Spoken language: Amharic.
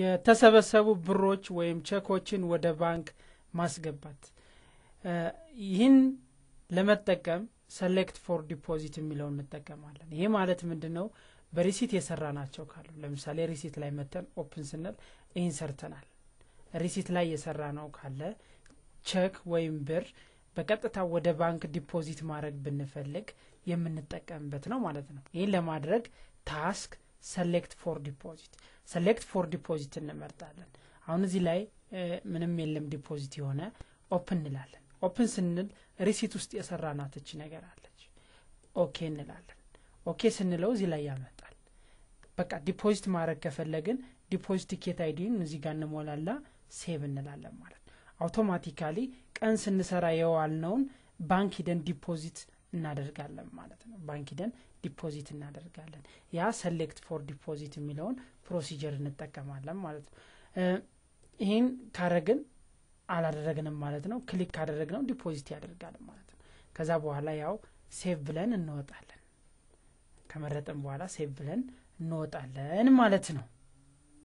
የተሰበሰቡ ብሮች ወይም ቸኮችን ወደ ባንክ ማስገባት። ይህን ለመጠቀም ሰሌክት ፎር ዲፖዚት የሚለውን እንጠቀማለን። ይህ ማለት ምንድን ነው? በሪሲት የሰራ ናቸው ካሉ ለምሳሌ ሪሲት ላይ መተን ኦፕን ስንል ኢንሰርተናል። ሪሲት ላይ የሰራ ነው ካለ ቼክ ወይም ብር በቀጥታ ወደ ባንክ ዲፖዚት ማድረግ ብንፈልግ የምንጠቀምበት ነው ማለት ነው። ይህን ለማድረግ ታስክ ሰሌክት ፎር ዲፖዚት ሰሌክት ፎር ዲፖዚት እንመርጣለን። አሁን እዚህ ላይ ምንም የለም ዲፖዚት የሆነ ኦፕን እንላለን። ኦፕን ስንል ሪሲት ውስጥ የሰራናትች ነገር አለች። ኦኬ እንላለን። ኦኬ ስንለው እዚህ ላይ ያመጣል። በቃ ዲፖዚት ማድረግ ከፈለግን ዲፖዚት ኬት አይዲን እዚህ ጋር እንሞላላ ሴቭ እንላለን ማለት ነው። አውቶማቲካሊ ቀን ስንሰራ የዋልነውን ባንክ ሂደን ዲፖዚት እናደርጋለን ማለት ነው። ባንክ ደን ዲፖዚት እናደርጋለን። ያ ሰሌክት ፎር ዲፖዚት የሚለውን ፕሮሲጀር እንጠቀማለን ማለት ነው። ይህን ካረግን አላደረግንም ማለት ነው። ክሊክ ነው ዲፖዚት ያደርጋል ማለት ነው። ከዛ በኋላ ያው ሴቭ ብለን እንወጣለን። ከመረጥን በኋላ ሴቭ ብለን እንወጣለን ማለት ነው።